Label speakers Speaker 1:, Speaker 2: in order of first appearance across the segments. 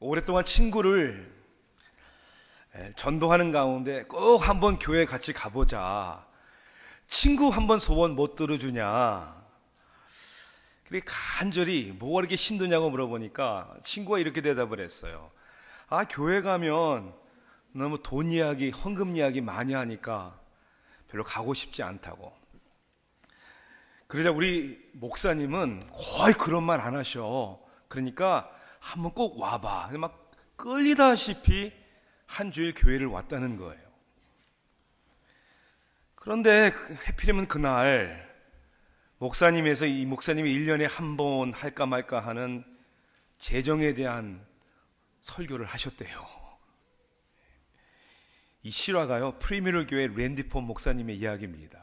Speaker 1: 오랫동안 친구를 전도하는 가운데 꼭 한번 교회 같이 가보자. 친구 한번 소원 못 들어주냐. 그래 간절히 뭐가 이렇게 힘드냐고 물어보니까 친구가 이렇게 대답을 했어요. 아 교회 가면 너무 돈 이야기, 헌금 이야기 많이 하니까 별로 가고 싶지 않다고. 그러자 우리 목사님은 거의 그런 말 안 하셔. 그러니까 한번 꼭 와봐. 막 끌리다시피 한 주일 교회를 왔다는 거예요. 그런데 그 해필이면 그날 목사님에서 이 목사님이 1년에 한 번 할까 말까 하는 재정에 대한 설교를 하셨대요. 이 실화가요, 프리미어 교회 랜디폰 목사님의 이야기입니다.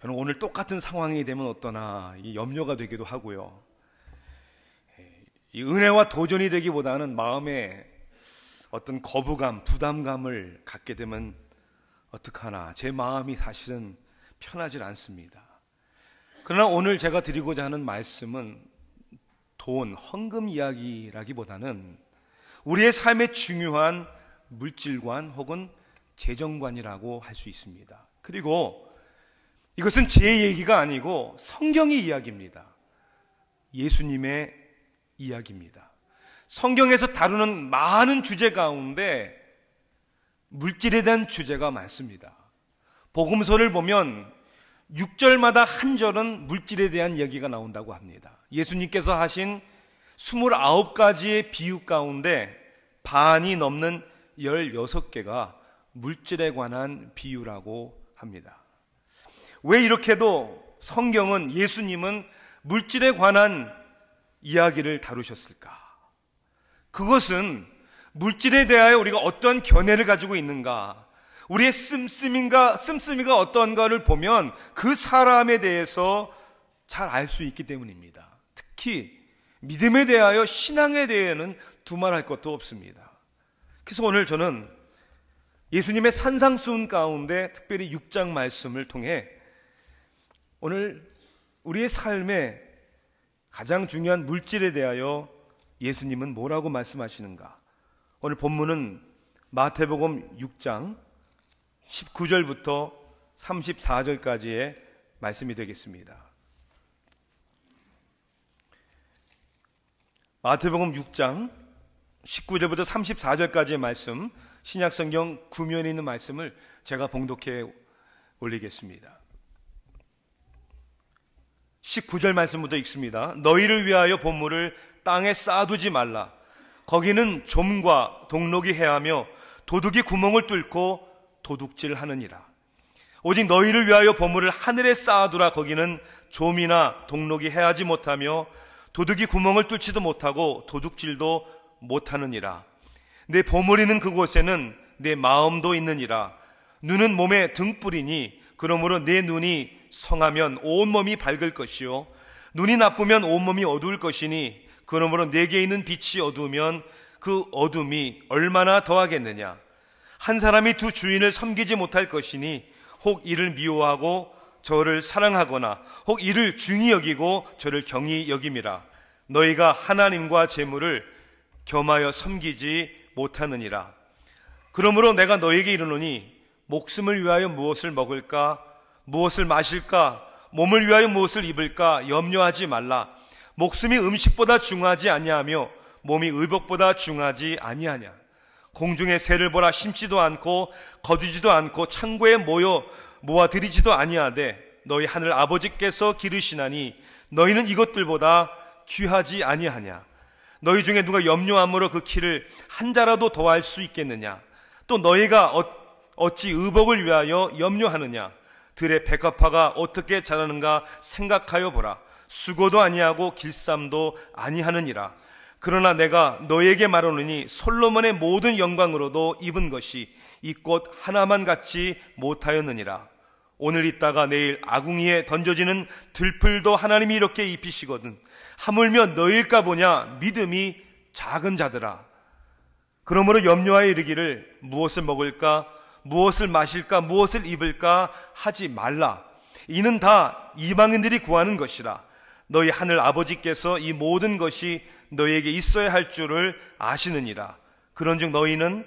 Speaker 1: 저는 오늘 똑같은 상황이 되면 어떠나 염려가 되기도 하고요. 이 은혜와 도전이 되기보다는 마음에 어떤 거부감, 부담감을 갖게 되면 어떡하나 제 마음이 사실은 편하지 않습니다. 그러나 오늘 제가 드리고자 하는 말씀은 돈, 헌금 이야기라기보다는 우리의 삶의 중요한 물질관 혹은 재정관이라고 할 수 있습니다. 그리고 이것은 제 얘기가 아니고 성경의 이야기입니다. 예수님의 이야기입니다. 성경에서 다루는 많은 주제 가운데 물질에 대한 주제가 많습니다. 복음서를 보면 6절마다 한 절은 물질에 대한 이야기가 나온다고 합니다. 예수님께서 하신 29가지의 비유 가운데 반이 넘는 16개가 물질에 관한 비유라고 합니다. 왜 이렇게도 성경은 예수님은 물질에 관한 이야기를 다루셨을까? 그것은 물질에 대하여 우리가 어떤 견해를 가지고 있는가, 우리의 씀씀인가, 씀씀이가 어떤가를 보면 그 사람에 대해서 잘 알 수 있기 때문입니다. 특히 믿음에 대하여 신앙에 대해서는 두말할 것도 없습니다. 그래서 오늘 저는 예수님의 산상수훈 가운데 특별히 6장 말씀을 통해 오늘 우리의 삶에 가장 중요한 물질에 대하여 예수님은 뭐라고 말씀하시는가? 오늘 본문은 마태복음 6장 19절부터 34절까지의 말씀이 되겠습니다. 마태복음 6장 19절부터 34절까지의 말씀, 신약성경 구면에 있는 말씀을 제가 봉독해 올리겠습니다. 19절 말씀부터 읽습니다. 너희를 위하여 본물을 땅에 쌓아두지 말라. 거기는 좀과 동록이 해하며 도둑이 구멍을 뚫고 도둑질 하느니라. 오직 너희를 위하여 보물을 하늘에 쌓아두라 거기는 좀이나 동록이 해하지 못하며 도둑이 구멍을 뚫지도 못하고 도둑질도 못하느니라. 내 보물이는 그곳에는 내 마음도 있느니라. 눈은 몸의 등불이니 그러므로 내 눈이 성하면 온몸이 밝을 것이요. 눈이 나쁘면 온몸이 어두울 것이니 그러므로 내게 있는 빛이 어두우면 그 어둠이 얼마나 더하겠느냐. 한 사람이 두 주인을 섬기지 못할 것이니 혹 이를 미워하고 저를 사랑하거나 혹 이를 중히 여기고 저를 경히 여김이라. 너희가 하나님과 재물을 겸하여 섬기지 못하느니라. 그러므로 내가 너에게 이르노니 목숨을 위하여 무엇을 먹을까 무엇을 마실까? 몸을 위하여 무엇을 입을까? 염려하지 말라. 목숨이 음식보다 중하지 아니하며 몸이 의복보다 중하지 아니하냐. 공중의 새를 보라 심지도 않고 거두지도 않고 창고에 모여 모아 들이지도 아니하되 너희 하늘 아버지께서 기르시나니 너희는 이것들보다 귀하지 아니하냐. 너희 중에 누가 염려함으로 그 키를 한 자라도 더할 수 있겠느냐? 또 너희가 어, 어찌 의복을 위하여 염려하느냐? 들의 백합화가 어떻게 자라는가 생각하여 보라. 수고도 아니하고 길쌈도 아니하느니라. 그러나 내가 너에게 말하노니 솔로몬의 모든 영광으로도 입은 것이 이 꽃 하나만 같지 못하였느니라. 오늘 있다가 내일 아궁이에 던져지는 들풀도 하나님이 이렇게 입히시거든. 하물며 너일까 보냐 믿음이 작은 자들아. 그러므로 염려하여 이르기를 무엇을 먹을까 무엇을 마실까 무엇을 입을까 하지 말라 이는 다 이방인들이 구하는 것이라 너희 하늘 아버지께서 이 모든 것이 너희에게 있어야 할 줄을 아시느니라 그런즉 너희는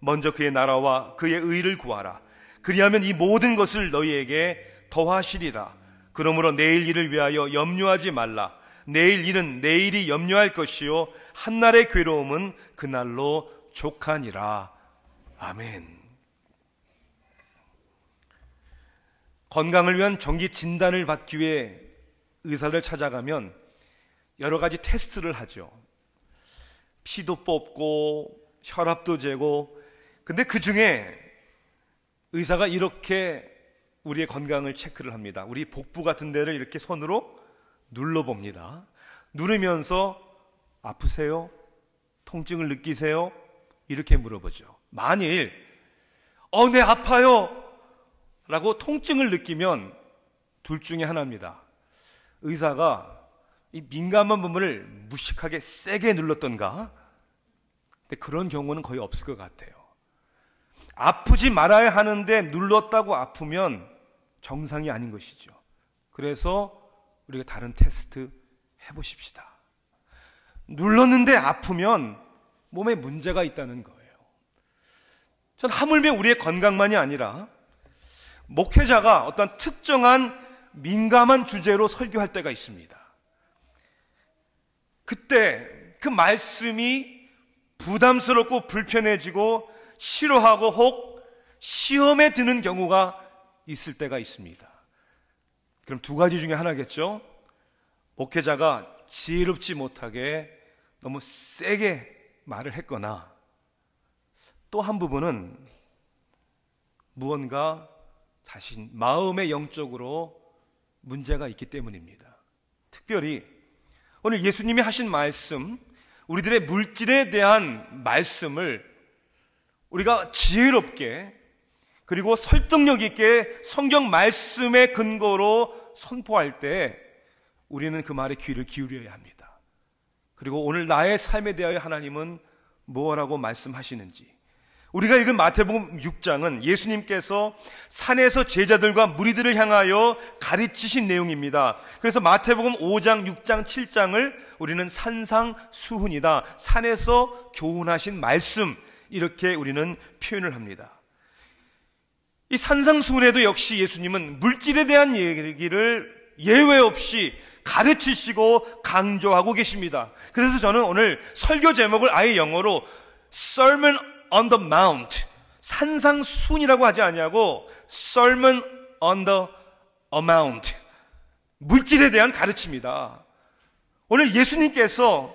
Speaker 1: 먼저 그의 나라와 그의 의를 구하라 그리하면 이 모든 것을 너희에게 더하시리라 그러므로 내일 일을 위하여 염려하지 말라 내일 일은 내일이 염려할 것이요 한날의 괴로움은 그날로 족하니라 아멘 건강을 위한 정기 진단을 받기 위해 의사를 찾아가면 여러 가지 테스트를 하죠. 피도 뽑고 혈압도 재고 근데 그 중에 의사가 이렇게 우리의 건강을 체크를 합니다. 우리 복부 같은 데를 이렇게 손으로 눌러 봅니다. 누르면서 아프세요? 통증을 느끼세요? 이렇게 물어보죠. 만일 어, 네 아파요. 라고 통증을 느끼면 둘 중에 하나입니다. 의사가 이 민감한 부분을 무식하게 세게 눌렀던가? 근데 그런 경우는 거의 없을 것 같아요. 아프지 말아야 하는데 눌렀다고 아프면 정상이 아닌 것이죠. 그래서 우리가 다른 테스트 해보십시다. 눌렀는데 아프면 몸에 문제가 있다는 거예요. 전 하물며 우리의 건강만이 아니라 목회자가 어떤 특정한 민감한 주제로 설교할 때가 있습니다. 그때 그 말씀이 부담스럽고 불편해지고 싫어하고 혹 시험에 드는 경우가 있을 때가 있습니다. 그럼 두 가지 중에 하나겠죠? 목회자가 지혜롭지 못하게 너무 세게 말을 했거나 또 한 부분은 무언가 자신 마음의 영적으로 문제가 있기 때문입니다. 특별히 오늘 예수님이 하신 말씀, 우리들의 물질에 대한 말씀을 우리가 지혜롭게 그리고 설득력 있게 성경 말씀의 근거로 선포할 때 우리는 그 말에 귀를 기울여야 합니다. 그리고 오늘 나의 삶에 대하여 하나님은 뭐라고 말씀하시는지 우리가 읽은 마태복음 6장은 예수님께서 산에서 제자들과 무리들을 향하여 가르치신 내용입니다. 그래서 마태복음 5장, 6장, 7장을 우리는 산상 수훈이다. 산에서 교훈하신 말씀 이렇게 우리는 표현을 합니다. 이 산상 수훈에도 역시 예수님은 물질에 대한 얘기를 예외 없이 가르치시고 강조하고 계십니다. 그래서 저는 오늘 설교 제목을 아예 영어로 Sermon on the mount 산상순이라고 하지 아니하고 sermon on the amount 물질에 대한 가르침이다. 오늘 예수님께서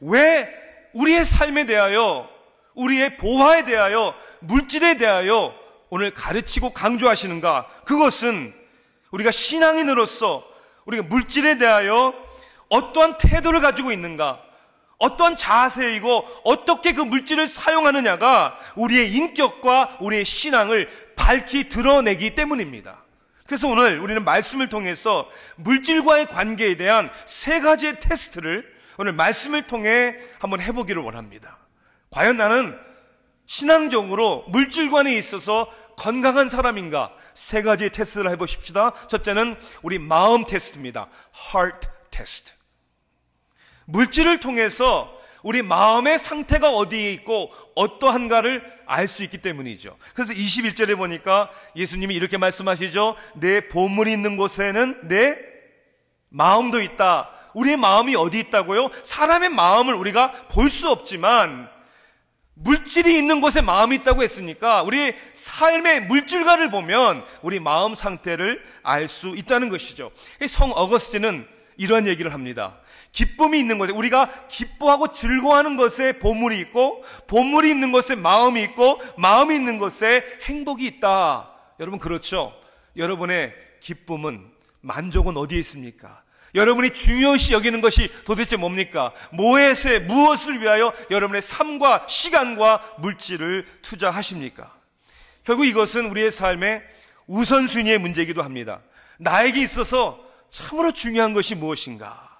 Speaker 1: 왜 우리의 삶에 대하여 우리의 보화에 대하여 물질에 대하여 오늘 가르치고 강조하시는가? 그것은 우리가 신앙인으로서 우리가 물질에 대하여 어떠한 태도를 가지고 있는가? 어떤 자세이고 어떻게 그 물질을 사용하느냐가 우리의 인격과 우리의 신앙을 밝히 드러내기 때문입니다. 그래서 오늘 우리는 말씀을 통해서 물질과의 관계에 대한 세 가지의 테스트를 오늘 말씀을 통해 한번 해보기를 원합니다. 과연 나는 신앙적으로 물질관에 있어서 건강한 사람인가? 세 가지의 테스트를 해보십시다. 첫째는 우리 마음 테스트입니다. heart 테스트. 물질을 통해서 우리 마음의 상태가 어디에 있고 어떠한가를 알 수 있기 때문이죠. 그래서 21절에 보니까 예수님이 이렇게 말씀하시죠. 내 보물이 있는 곳에는 내 마음도 있다. 우리의 마음이 어디 있다고요? 사람의 마음을 우리가 볼 수 없지만 물질이 있는 곳에 마음이 있다고 했으니까 우리 삶의 물질가를 보면 우리 마음 상태를 알 수 있다는 것이죠. 성 어거스틴은 이런 얘기를 합니다. 기쁨이 있는 것에 우리가 기뻐하고 즐거워하는 것에 보물이 있고 보물이 있는 것에 마음이 있고 마음이 있는 것에 행복이 있다. 여러분 그렇죠? 여러분의 기쁨은 만족은 어디에 있습니까? 여러분이 중요시 여기는 것이 도대체 뭡니까? 무엇에 무엇을 위하여 여러분의 삶과 시간과 물질을 투자하십니까? 결국 이것은 우리의 삶의 우선순위의 문제이기도 합니다. 나에게 있어서 참으로 중요한 것이 무엇인가?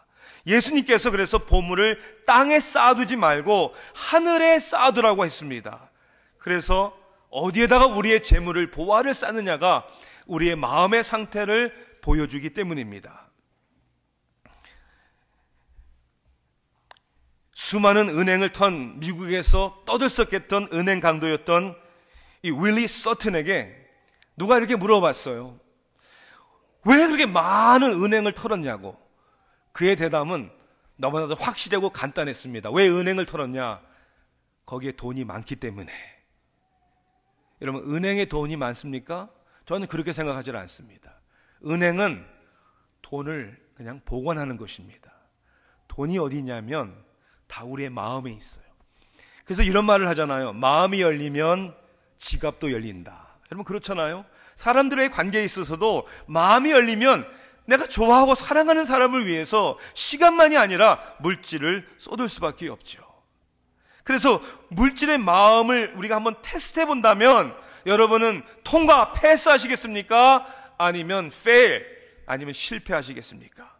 Speaker 1: 예수님께서 그래서 보물을 땅에 쌓아두지 말고 하늘에 쌓아두라고 했습니다. 그래서 어디에다가 우리의 재물을 보화를 쌓느냐가 우리의 마음의 상태를 보여주기 때문입니다. 수많은 은행을 턴 미국에서 떠들썩했던 은행 강도였던 이 윌리 서튼에게 누가 이렇게 물어봤어요. 왜 그렇게 많은 은행을 털었냐고. 그의 대담은 너무나도 확실하고 간단했습니다. 왜 은행을 털었냐? 거기에 돈이 많기 때문에. 여러분, 은행에 돈이 많습니까? 저는 그렇게 생각하지 않습니다. 은행은 돈을 그냥 보관하는 것입니다. 돈이 어디냐면 다 우리의 마음에 있어요. 그래서 이런 말을 하잖아요. 마음이 열리면 지갑도 열린다. 여러분, 그렇잖아요. 사람들의 관계에 있어서도 마음이 열리면 내가 좋아하고 사랑하는 사람을 위해서 시간만이 아니라 물질을 쏟을 수밖에 없죠. 그래서 물질의 마음을 우리가 한번 테스트해 본다면 여러분은 통과 패스하시겠습니까? 아니면 fail 아니면 실패하시겠습니까?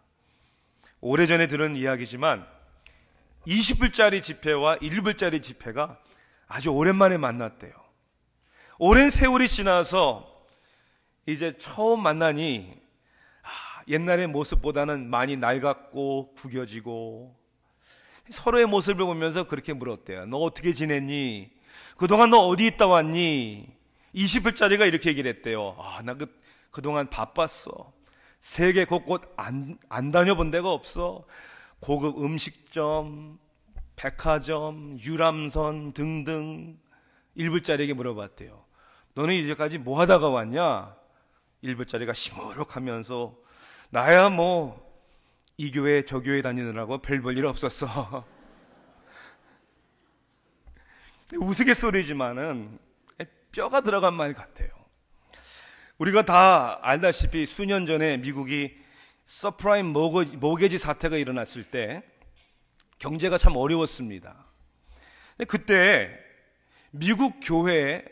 Speaker 1: 오래전에 들은 이야기지만 20불짜리 지폐와 1불짜리 지폐가 아주 오랜만에 만났대요. 오랜 세월이 지나서 이제 처음 만나니 옛날의 모습보다는 많이 낡았고 구겨지고 서로의 모습을 보면서 그렇게 물었대요. 너 어떻게 지냈니? 그동안 너 어디 있다 왔니? 20불짜리가 이렇게 얘기를 했대요. 아, 나 그, 그동안 바빴어. 세계 곳곳 안, 안 다녀본 데가 없어. 고급 음식점, 백화점, 유람선 등등 1불짜리에게 물어봤대요. 너는 이제까지 뭐 하다가 왔냐? 1불짜리가 시무룩하면서 나야 뭐 이 교회 저 교회 다니느라고 별 볼 일 없었어. 우스갯소리지만은 뼈가 들어간 말 같아요. 우리가 다 알다시피 수년 전에 미국이 서프라임 모게지 사태가 일어났을 때 경제가 참 어려웠습니다. 그때 미국 교회에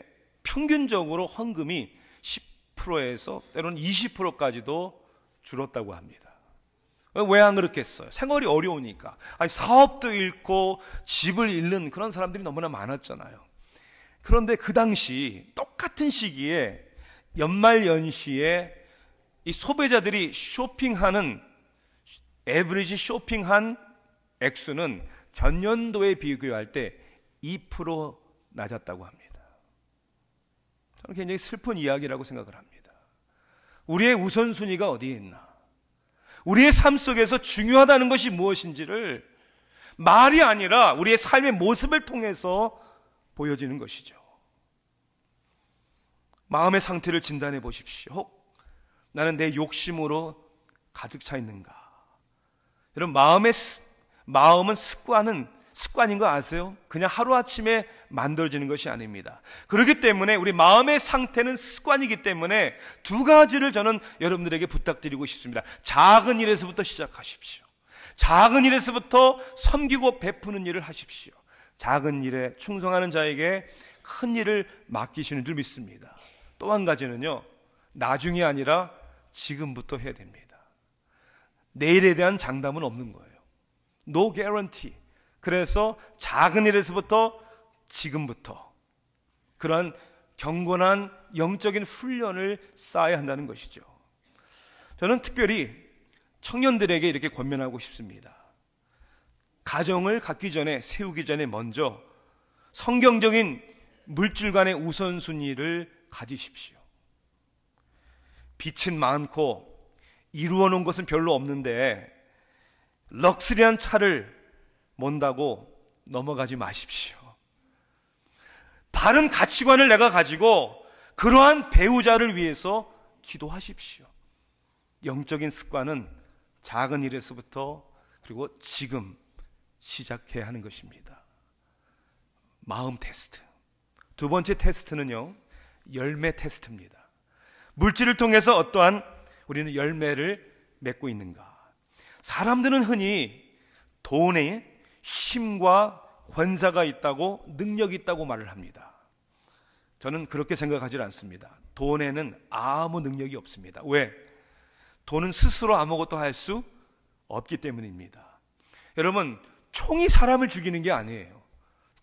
Speaker 1: 평균적으로 헌금이 10%에서 때로는 20%까지도 줄었다고 합니다. 왜 안 그렇겠어요? 생활이 어려우니까. 아니, 사업도 잃고 집을 잃는 그런 사람들이 너무나 많았잖아요. 그런데 그 당시 똑같은 시기에 연말 연시에 이 소비자들이 쇼핑하는 에브리지 쇼핑한 액수는 전년도에 비교할 때 2% 낮았다고 합니다. 저는 굉장히 슬픈 이야기라고 생각을 합니다. 우리의 우선순위가 어디에 있나? 우리의 삶 속에서 중요하다는 것이 무엇인지를 말이 아니라 우리의 삶의 모습을 통해서 보여지는 것이죠. 마음의 상태를 진단해 보십시오. 혹 나는 내 욕심으로 가득 차 있는가? 여러분, 마음의, 습, 마음은 습관은 습관인 거 아세요? 그냥 하루아침에 만들어지는 것이 아닙니다. 그렇기 때문에 우리 마음의 상태는 습관이기 때문에 두 가지를 저는 여러분들에게 부탁드리고 싶습니다. 작은 일에서부터 시작하십시오. 작은 일에서부터 섬기고 베푸는 일을 하십시오. 작은 일에 충성하는 자에게 큰 일을 맡기시는 줄 믿습니다. 또 한 가지는요, 나중이 아니라 지금부터 해야 됩니다. 내일에 대한 장담은 없는 거예요. No guarantee. 그래서 작은 일에서부터 지금부터 그런 경건한 영적인 훈련을 쌓아야 한다는 것이죠. 저는 특별히 청년들에게 이렇게 권면하고 싶습니다. 가정을 갖기 전에 세우기 전에 먼저 성경적인 물질간의 우선순위를 가지십시오. 빛은 많고 이루어 놓은 것은 별로 없는데 럭스리한 차를 몬다고 넘어가지 마십시오. 바른 가치관을 내가 가지고 그러한 배우자를 위해서 기도하십시오. 영적인 습관은 작은 일에서부터 그리고 지금 시작해야 하는 것입니다. 마음 테스트. 두 번째 테스트는요, 열매 테스트입니다. 물질을 통해서 어떠한 우리는 열매를 맺고 있는가. 사람들은 흔히 돈에 힘과 권사가 있다고 능력이 있다고 말을 합니다. 저는 그렇게 생각하지 않습니다. 돈에는 아무 능력이 없습니다. 왜? 돈은 스스로 아무것도 할 수 없기 때문입니다. 여러분, 총이 사람을 죽이는 게 아니에요.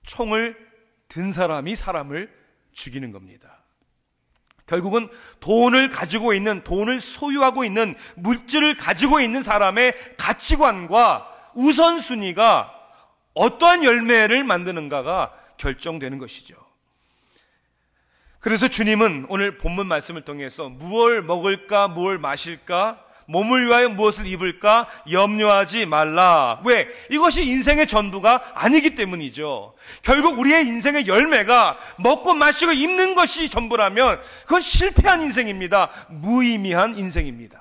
Speaker 1: 총을 든 사람이 사람을 죽이는 겁니다. 결국은 돈을 가지고 있는, 돈을 소유하고 있는, 물질을 가지고 있는 사람의 가치관과 우선순위가 어떠한 열매를 만드는가가 결정되는 것이죠. 그래서 주님은 오늘 본문 말씀을 통해서 무엇을 먹을까, 무엇을 마실까, 몸을 위하여 무엇을 입을까 염려하지 말라. 왜? 이것이 인생의 전부가 아니기 때문이죠. 결국 우리의 인생의 열매가 먹고 마시고 입는 것이 전부라면 그건 실패한 인생입니다. 무의미한 인생입니다.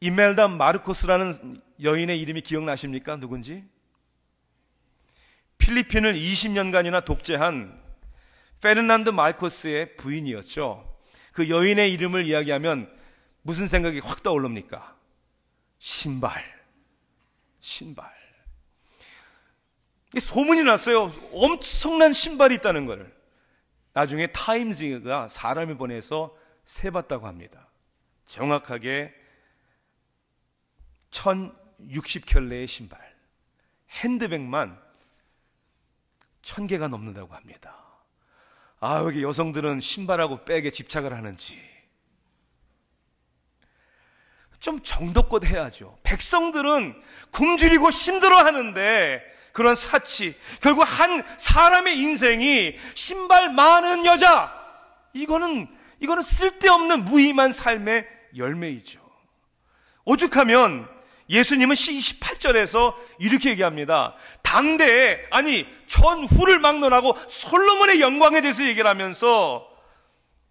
Speaker 1: 이멜다 마르코스라는 여인의 이름이 기억나십니까? 누군지? 필리핀을 20년간이나 독재한 페르난드 마이코스의 부인이었죠. 그 여인의 이름을 이야기하면 무슨 생각이 확 떠올릅니까? 신발. 신발. 소문이 났어요. 엄청난 신발이 있다는 걸. 나중에 타임즈가 사람을 보내서 세봤다고 합니다. 정확하게 1 60켤레의 신발, 핸드백만 1000개가 넘는다고 합니다. 아, 여기 여성들은 신발하고 백에 집착을 하는지. 좀 정도껏 해야죠. 백성들은 굶주리고 힘들어 하는데, 그런 사치. 결국 한 사람의 인생이 신발 많은 여자. 이거는, 이거는 쓸데없는 무의만 삶의 열매이죠. 오죽하면 예수님은 18절에서 이렇게 얘기합니다. 당대에, 아니, 전후를 막론하고 솔로몬의 영광에 대해서 얘기를 하면서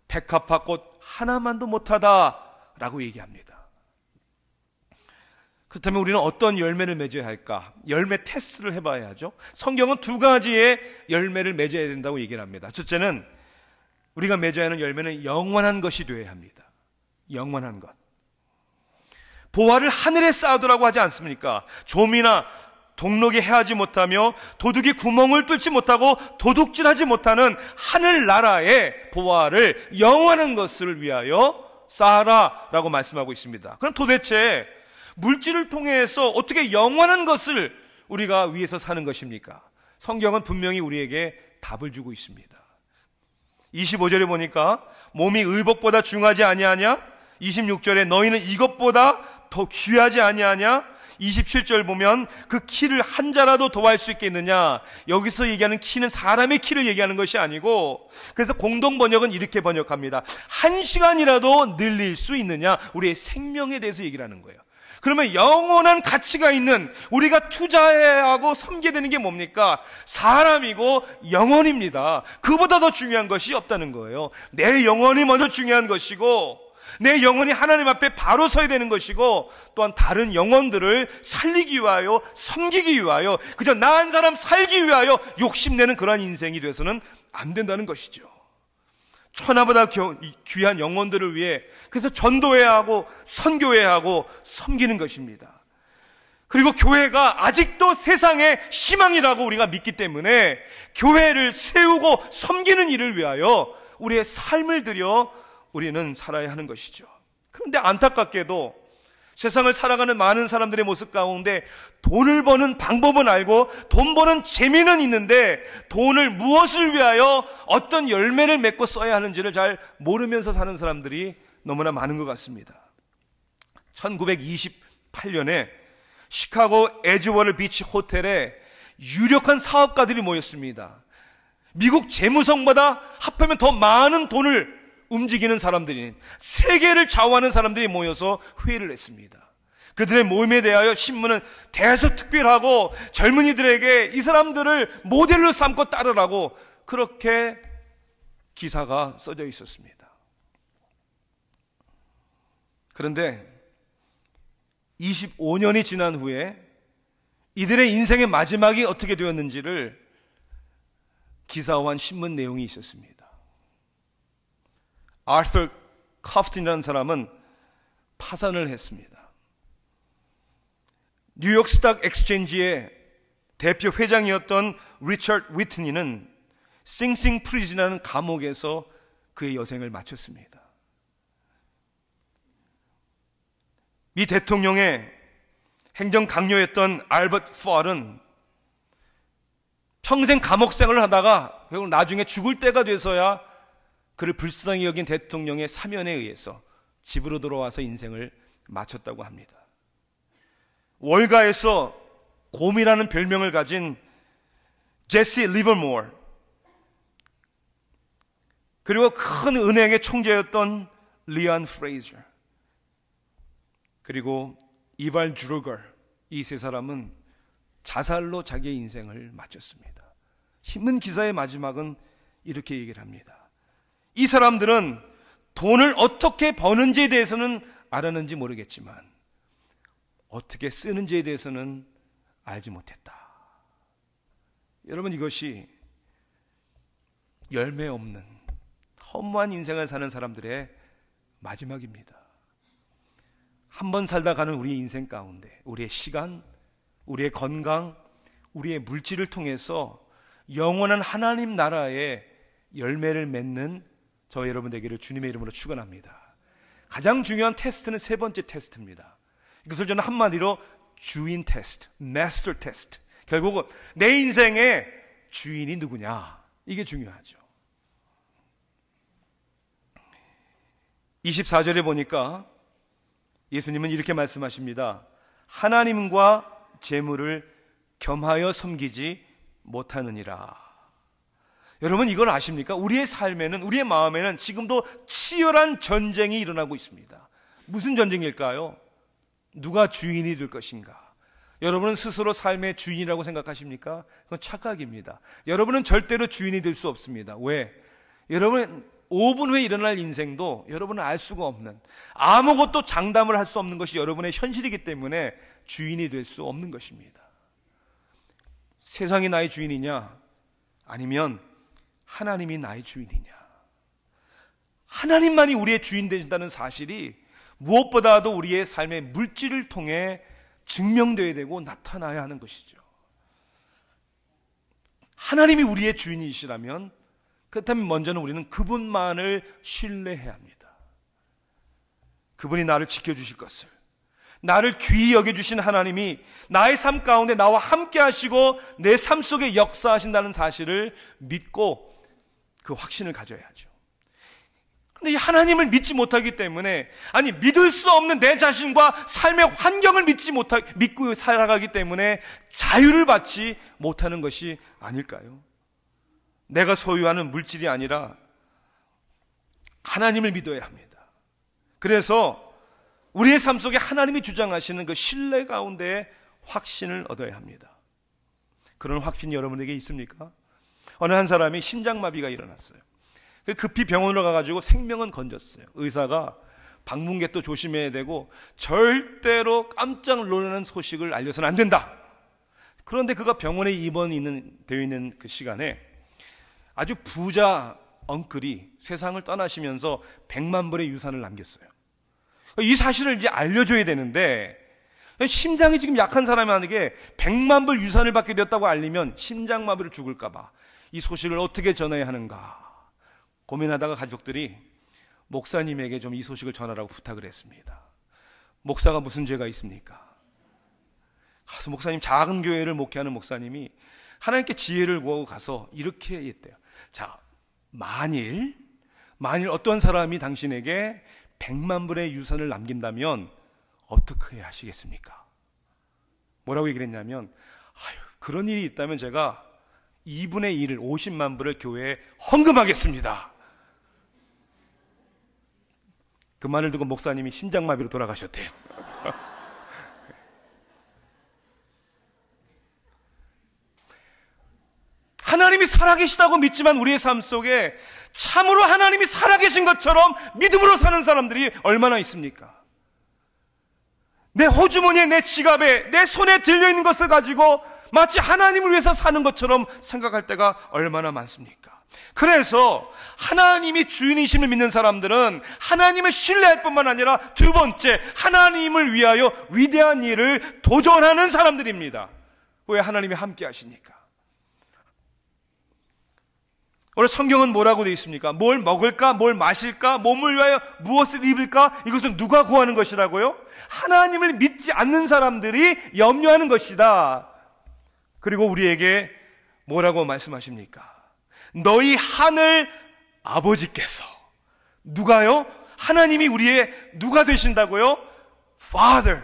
Speaker 1: 백합화 꽃 하나만도 못하다. 라고 얘기합니다. 그렇다면 우리는 어떤 열매를 맺어야 할까? 열매 테스트를 해봐야 하죠. 성경은 두 가지의 열매를 맺어야 된다고 얘기를 합니다. 첫째는 우리가 맺어야 하는 열매는 영원한 것이 되어야 합니다. 영원한 것. 보화를 하늘에 쌓아두라고 하지 않습니까? 좀이나 동록이 해하지 못하며 도둑이 구멍을 뚫지 못하고 도둑질하지 못하는 하늘 나라의 보화를 영원한 것을 위하여 쌓아라라고 말씀하고 있습니다. 그럼 도대체 물질을 통해서 어떻게 영원한 것을 우리가 위해서 사는 것입니까? 성경은 분명히 우리에게 답을 주고 있습니다. 25절에 보니까 몸이 의복보다 중하지 아니하냐? 26절에 너희는 이것보다 더 귀하지 아니하냐? 27절 보면 그 키를 한 자라도 더 할 수 있겠느냐? 여기서 얘기하는 키는 사람의 키를 얘기하는 것이 아니고 그래서 공동 번역은 이렇게 번역합니다. 한 시간이라도 늘릴 수 있느냐? 우리의 생명에 대해서 얘기를 하는 거예요. 그러면 영원한 가치가 있는 우리가 투자해야 하고 섬겨야 되는 게 뭡니까? 사람이고 영혼입니다. 그보다 더 중요한 것이 없다는 거예요. 내 영혼이 먼저 중요한 것이고 내 영혼이 하나님 앞에 바로 서야 되는 것이고 또한 다른 영혼들을 살리기 위하여 섬기기 위하여 그저 나한 사람 살기 위하여 욕심내는 그러한 인생이 돼서는 안 된다는 것이죠. 천하보다 귀한 영혼들을 위해 그래서 전도해야 하고 선교해야 하고 섬기는 것입니다. 그리고 교회가 아직도 세상의 희망이라고 우리가 믿기 때문에 교회를 세우고 섬기는 일을 위하여 우리의 삶을 들여 우리는 살아야 하는 것이죠. 그런데 안타깝게도 세상을 살아가는 많은 사람들의 모습 가운데 돈을 버는 방법은 알고 돈 버는 재미는 있는데 돈을 무엇을 위하여 어떤 열매를 맺고 써야 하는지를 잘 모르면서 사는 사람들이 너무나 많은 것 같습니다. 1928년에 시카고 에즈워를 비치 호텔에 유력한 사업가들이 모였습니다. 미국 재무성마다 합하면 더 많은 돈을 움직이는 사람들이 세계를 좌우하는 사람들이 모여서 회의를 했습니다. 그들의 모임에 대하여 신문은 대서특별하고 젊은이들에게 이 사람들을 모델로 삼고 따르라고 그렇게 기사가 써져 있었습니다. 그런데 25년이 지난 후에 이들의 인생의 마지막이 어떻게 되었는지를 기사화한 신문 내용이 있었습니다. 아르터 카프틴이라는 사람은 파산을 했습니다. 뉴욕 스탁 엑스체인지의 대표 회장이었던 리처드 위트니는 싱싱 프리즈라는 감옥에서 그의 여생을 마쳤습니다. 미 대통령의 행정 강요했던 알버트 푸알은 평생 감옥 생활을 하다가 결국 나중에 죽을 때가 돼서야 그를 불쌍히 여긴 대통령의 사면에 의해서 집으로 돌아와서 인생을 마쳤다고 합니다. 월가에서 곰이라는 별명을 가진 제시 리버모어 그리고 큰 은행의 총재였던 리안 프레이저 그리고 이발 주르걸이 세 사람은 자살로 자기의 인생을 마쳤습니다. 신문 기사의 마지막은 이렇게 얘기를 합니다. 이 사람들은 돈을 어떻게 버는지에 대해서는 알았는지 모르겠지만 어떻게 쓰는지에 대해서는 알지 못했다. 여러분 이것이 열매 없는 허무한 인생을 사는 사람들의 마지막입니다. 한 번 살다 가는 우리 인생 가운데 우리의 시간, 우리의 건강, 우리의 물질을 통해서 영원한 하나님 나라의 열매를 맺는 저와 여러분 에게를 주님의 이름으로 축원합니다. 가장 중요한 테스트는 세 번째 테스트입니다. 이것을 저는 한마디로 주인 테스트, 마스터 테스트. 결국은 내 인생의 주인이 누구냐. 이게 중요하죠. 24절에 보니까 예수님은 이렇게 말씀하십니다. 하나님과 재물을 겸하여 섬기지 못하느니라. 여러분 이걸 아십니까? 우리의 삶에는 우리의 마음에는 지금도 치열한 전쟁이 일어나고 있습니다. 무슨 전쟁일까요? 누가 주인이 될 것인가? 여러분은 스스로 삶의 주인이라고 생각하십니까? 그건 착각입니다. 여러분은 절대로 주인이 될 수 없습니다. 왜? 여러분 5분 후에 일어날 인생도 여러분은 알 수가 없는 아무것도 장담을 할 수 없는 것이 여러분의 현실이기 때문에 주인이 될 수 없는 것입니다. 세상이 나의 주인이냐? 아니면 하나님이 나의 주인이냐. 하나님만이 우리의 주인 되신다는 사실이 무엇보다도 우리의 삶의 물질을 통해 증명되어야 되고 나타나야 하는 것이죠. 하나님이 우리의 주인이시라면 그렇다면 먼저는 우리는 그분만을 신뢰해야 합니다. 그분이 나를 지켜주실 것을 나를 귀히 여겨주신 하나님이 나의 삶 가운데 나와 함께 하시고 내 삶 속에 역사하신다는 사실을 믿고 그 확신을 가져야죠. 근데 하나님을 믿지 못하기 때문에 아니 믿을 수 없는 내 자신과 삶의 환경을 믿지 못하 믿고 살아가기 때문에 자유를 받지 못하는 것이 아닐까요? 내가 소유하는 물질이 아니라 하나님을 믿어야 합니다. 그래서 우리의 삶 속에 하나님이 주장하시는 그 신뢰 가운데 확신을 얻어야 합니다. 그런 확신이 여러분에게 있습니까? 어느 한 사람이 심장마비가 일어났어요. 그 급히 병원으로 가가지고 생명은 건졌어요. 의사가 방문객도 조심해야 되고 절대로 깜짝 놀라는 소식을 알려서는 안 된다. 그런데 그가 병원에 입원이 있는, 되어 있는 그 시간에 아주 부자 엉클이 세상을 떠나시면서 백만 불의 유산을 남겼어요. 이 사실을 이제 알려줘야 되는데 심장이 지금 약한 사람에게 100만 불 유산을 받게 되었다고 알리면 심장마비로 죽을까 봐이 소식을 어떻게 전해야 하는가 고민하다가 가족들이 목사님에게 좀 이 소식을 전하라고 부탁을 했습니다. 목사가 무슨 죄가 있습니까? 가서 목사님 작은 교회를 목회하는 목사님이 하나님께 지혜를 구하고 가서 이렇게 했대요. 자, 만일 만일 어떤 사람이 당신에게 100만 불의 유산을 남긴다면 어떻게 하시겠습니까? 뭐라고 얘기를 했냐면 아유, 그런 일이 있다면 제가 2분의 1을 50만 불을 교회에 헌금하겠습니다. 그 말을 듣고 목사님이 심장마비로 돌아가셨대요. 하나님이 살아계시다고 믿지만 우리의 삶 속에 참으로 하나님이 살아계신 것처럼 믿음으로 사는 사람들이 얼마나 있습니까? 내 호주머니에, 내 지갑에, 내 손에 들려있는 것을 가지고 마치 하나님을 위해서 사는 것처럼 생각할 때가 얼마나 많습니까? 그래서 하나님이 주인이심을 믿는 사람들은 하나님을 신뢰할 뿐만 아니라 두 번째 하나님을 위하여 위대한 일을 도전하는 사람들입니다. 왜 하나님이 함께 하십니까 오늘 성경은 뭐라고 되어 있습니까? 뭘 먹을까? 뭘 마실까? 몸을 위하여 무엇을 입을까? 이것은 누가 구하는 것이라고요? 하나님을 믿지 않는 사람들이 염려하는 것이다. 그리고 우리에게 뭐라고 말씀하십니까? 너희 하늘 아버지께서 누가요? 하나님이 우리의 누가 되신다고요? Father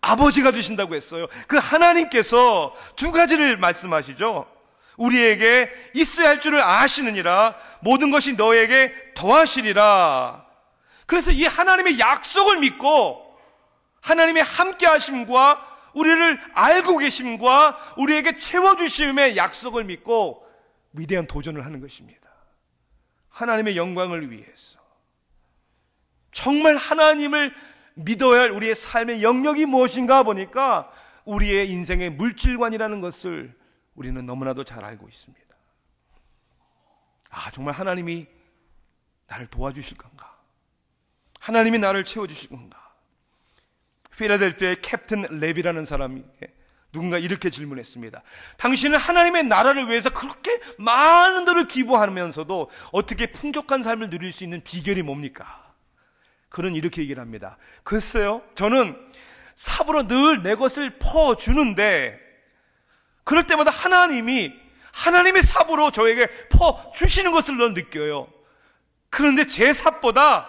Speaker 1: 아버지가 되신다고 했어요. 그 하나님께서 두 가지를 말씀하시죠. 우리에게 있어야 할 줄을 아시느니라 모든 것이 너에게 더하시리라. 그래서 이 하나님의 약속을 믿고 하나님의 함께 하심과 우리를 알고 계심과 우리에게 채워주심의 약속을 믿고 위대한 도전을 하는 것입니다. 하나님의 영광을 위해서. 정말 하나님을 믿어야 할 우리의 삶의 영역이 무엇인가 보니까 우리의 인생의 물질관이라는 것을 우리는 너무나도 잘 알고 있습니다. 아, 정말 하나님이 나를 도와주실 건가? 하나님이 나를 채워주실 건가? 필라델피아의 캡틴 랩이라는 사람이 누군가 이렇게 질문했습니다. 당신은 하나님의 나라를 위해서 그렇게 많은 돈을 기부하면서도 어떻게 풍족한 삶을 누릴 수 있는 비결이 뭡니까? 그는 이렇게 얘기를 합니다. 글쎄요, 저는 삽으로 늘 내 것을 퍼주는데, 그럴 때마다 하나님이, 하나님의 삽으로 저에게 퍼주시는 것을 넌 느껴요. 그런데 제 삽보다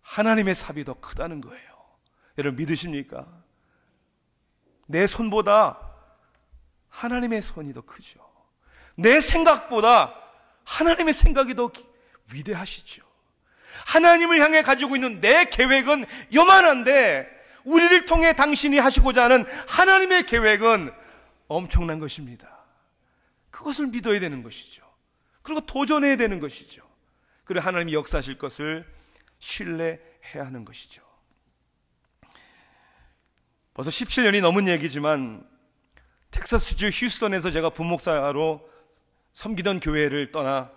Speaker 1: 하나님의 삽이 더 크다는 거예요. 여러분 믿으십니까? 내 손보다 하나님의 손이 더 크죠. 내 생각보다 하나님의 생각이 더 위대하시죠. 하나님을 향해 가지고 있는 내 계획은 요만한데 우리를 통해 당신이 하시고자 하는 하나님의 계획은 엄청난 것입니다. 그것을 믿어야 되는 것이죠. 그리고 도전해야 되는 것이죠. 그리고 하나님이 역사하실 것을 신뢰해야 하는 것이죠. 벌써 17년이 넘은 얘기지만 텍사스주 휴스턴에서 제가 부목사로 섬기던 교회를 떠나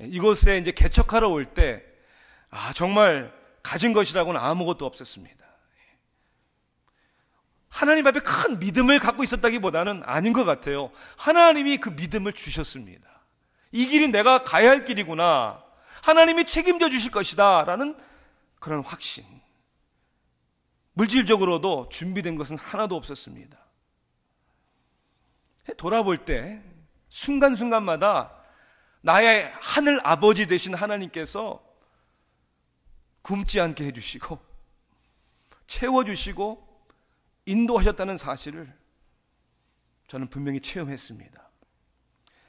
Speaker 1: 이곳에 이제 개척하러 올 때 아, 정말 가진 것이라고는 아무것도 없었습니다. 하나님 앞에 큰 믿음을 갖고 있었다기보다는 아닌 것 같아요. 하나님이 그 믿음을 주셨습니다. 이 길이 내가 가야 할 길이구나. 하나님이 책임져 주실 것이다. 라는 그런 확신. 물질적으로도 준비된 것은 하나도 없었습니다. 돌아볼 때 순간순간마다 나의 하늘 아버지 되신 하나님께서 굶지 않게 해주시고 채워주시고 인도하셨다는 사실을 저는 분명히 체험했습니다.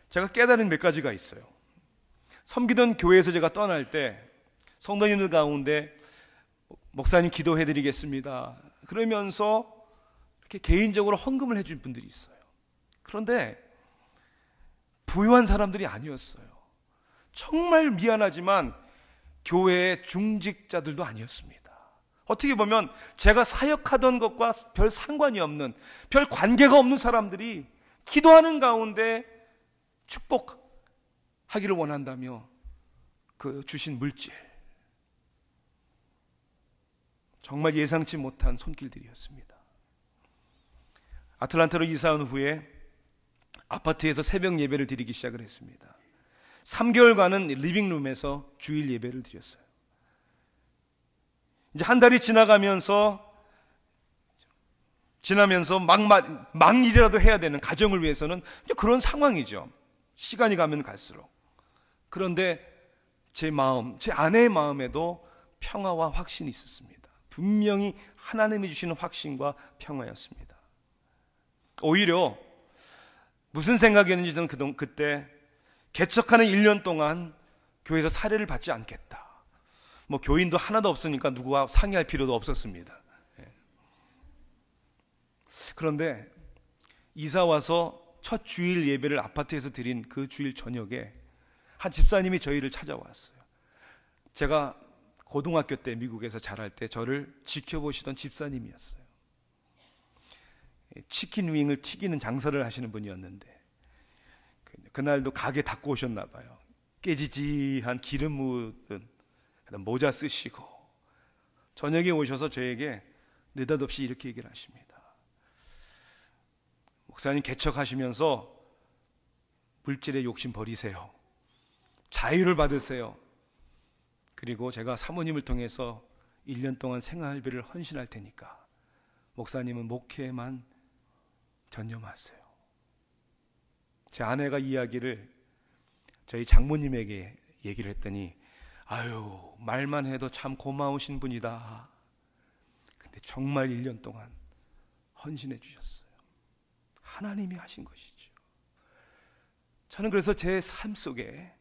Speaker 1: 제가 깨달은 몇 가지가 있어요. 섬기던 교회에서 제가 떠날 때 성도님들 가운데 목사님 기도해 드리겠습니다. 그러면서 이렇게 개인적으로 헌금을 해준 분들이 있어요. 그런데 부유한 사람들이 아니었어요. 정말 미안하지만 교회의 중직자들도 아니었습니다. 어떻게 보면 제가 사역하던 것과 별 상관이 없는, 별 관계가 없는 사람들이 기도하는 가운데 축복하기를 원한다며 그 주신 물질, 정말 예상치 못한 손길들이었습니다. 아틀란타로 이사한 후에 아파트에서 새벽 예배를 드리기 시작을 했습니다. 3개월간은 리빙룸에서 주일 예배를 드렸어요. 이제 한 달이 지나가면서 지나면서 막막 막일이라도 해야 되는 가정을 위해서는 그런 상황이죠. 시간이 가면 갈수록. 그런데 제 마음, 제 아내의 마음에도 평화와 확신이 있었습니다. 분명히 하나님이 주시는 확신과 평화였습니다. 오히려 무슨 생각이었는지 저는 그때 개척하는 1년 동안 교회에서 사례를 받지 않겠다. 뭐 교인도 하나도 없으니까 누구와 상의할 필요도 없었습니다. 예. 그런데 이사 와서 첫 주일 예배를 아파트에서 드린 그 주일 저녁에 한 집사님이 저희를 찾아왔어요. 제가 고등학교 때 미국에서 자랄 때 저를 지켜보시던 집사님이었어요. 치킨 윙을 튀기는 장사를 하시는 분이었는데 그, 그날도 가게 닦고 오셨나 봐요. 깨지지한 기름 묻은 모자 쓰시고 저녁에 오셔서 저에게 느닷없이 이렇게 얘기를 하십니다. 목사님 개척하시면서 물질의 욕심 버리세요. 자유를 받으세요. 그리고 제가 사모님을 통해서 1년 동안 생활비를 헌신할 테니까 목사님은 목회에만 전념하세요. 제 아내가 이야기를 저희 장모님에게 얘기를 했더니 아유, 말만 해도 참 고마우신 분이다. 근데 정말 1년 동안 헌신해 주셨어요. 하나님이 하신 것이죠. 저는 그래서 제 삶 속에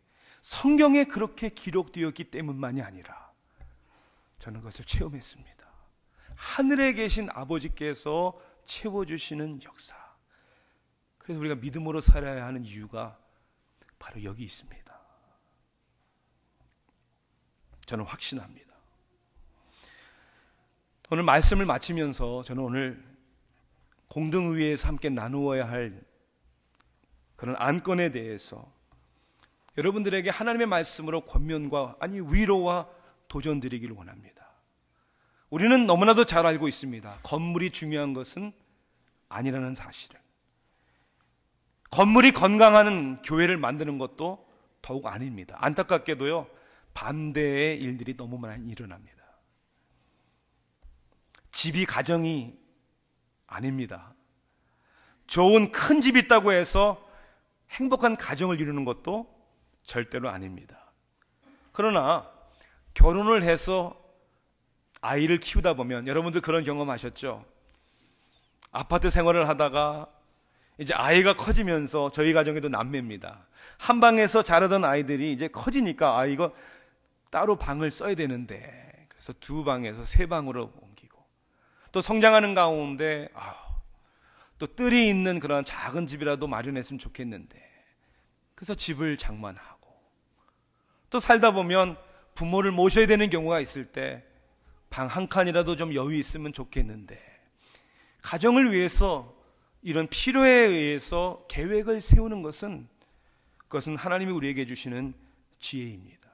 Speaker 1: 성경에 그렇게 기록되었기 때문만이 아니라 저는 그것을 체험했습니다. 하늘에 계신 아버지께서 채워주시는 역사. 그래서 우리가 믿음으로 살아야 하는 이유가 바로 여기 있습니다. 저는 확신합니다. 오늘 말씀을 마치면서 저는 오늘 공동의회에서 함께 나누어야 할 그런 안건에 대해서 여러분들에게 하나님의 말씀으로 권면과 아니 위로와 도전 드리기를 원합니다. 우리는 너무나도 잘 알고 있습니다. 건물이 중요한 것은 아니라는 사실을. 건물이 건강한 교회를 만드는 것도 더욱 아닙니다. 안타깝게도요, 반대의 일들이 너무 많이 일어납니다. 집이 가정이 아닙니다. 좋은 큰집이 있다고 해서 행복한 가정을 이루는 것도 절대로 아닙니다. 그러나 결혼을 해서 아이를 키우다 보면 여러분들 그런 경험하셨죠? 아파트 생활을 하다가 이제 아이가 커지면서 저희 가정에도 남매입니다. 한 방에서 자라던 아이들이 이제 커지니까 아 이거 따로 방을 써야 되는데 그래서 두 방에서 세 방으로 옮기고 또 성장하는 가운데 아, 또 뜰이 있는 그런 작은 집이라도 마련했으면 좋겠는데 그래서 집을 장만하고 또 살다 보면 부모를 모셔야 되는 경우가 있을 때 방 한 칸이라도 좀 여유 있으면 좋겠는데 가정을 위해서 이런 필요에 의해서 계획을 세우는 것은 그것은 하나님이 우리에게 주시는 지혜입니다.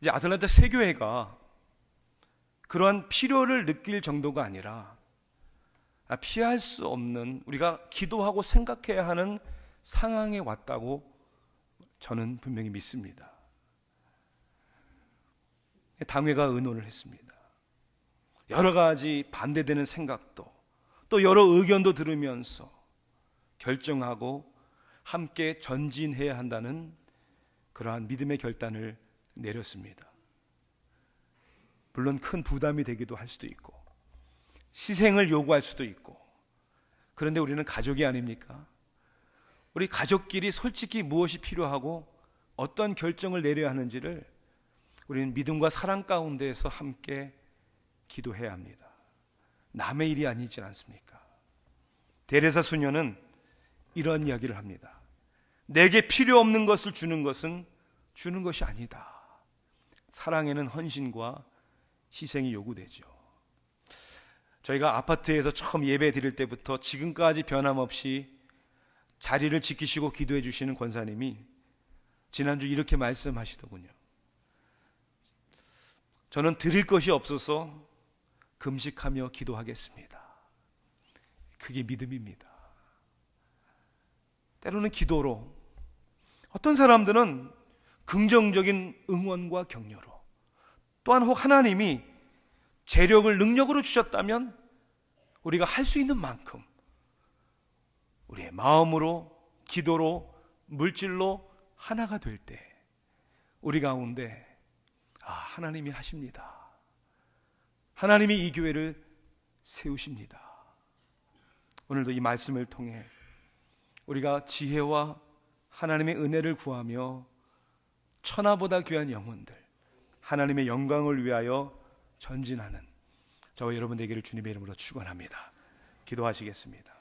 Speaker 1: 이제 아틀란타 세교회가 그러한 필요를 느낄 정도가 아니라 피할 수 없는 우리가 기도하고 생각해야 하는 상황에 왔다고 저는 분명히 믿습니다. 당회가 의논을 했습니다. 여러 가지 반대되는 생각도 또 여러 의견도 들으면서 결정하고 함께 전진해야 한다는 그러한 믿음의 결단을 내렸습니다. 물론 큰 부담이 되기도 할 수도 있고, 희생을 요구할 수도 있고, 그런데 우리는 가족이 아닙니까? 우리 가족끼리 솔직히 무엇이 필요하고 어떤 결정을 내려야 하는지를 우리는 믿음과 사랑 가운데에서 함께 기도해야 합니다. 남의 일이 아니지 않습니까? 데레사 수녀는 이런 이야기를 합니다. 내게 필요 없는 것을 주는 것은 주는 것이 아니다. 사랑에는 헌신과 희생이 요구되죠. 저희가 아파트에서 처음 예배 드릴 때부터 지금까지 변함없이 자리를 지키시고 기도해 주시는 권사님이 지난주 이렇게 말씀하시더군요. 저는 드릴 것이 없어서 금식하며 기도하겠습니다. 그게 믿음입니다. 때로는 기도로 어떤 사람들은 긍정적인 응원과 격려로 또한 혹 하나님이 재력을 능력으로 주셨다면 우리가 할 수 있는 만큼 우리의 마음으로, 기도로, 물질로 하나가 될 때, 우리 가운데, 아, 하나님이 하십니다. 하나님이 이 교회를 세우십니다. 오늘도 이 말씀을 통해 우리가 지혜와 하나님의 은혜를 구하며 천하보다 귀한 영혼들, 하나님의 영광을 위하여 전진하는 저와 여러분 되기를 주님의 이름으로 축원합니다. 기도하시겠습니다.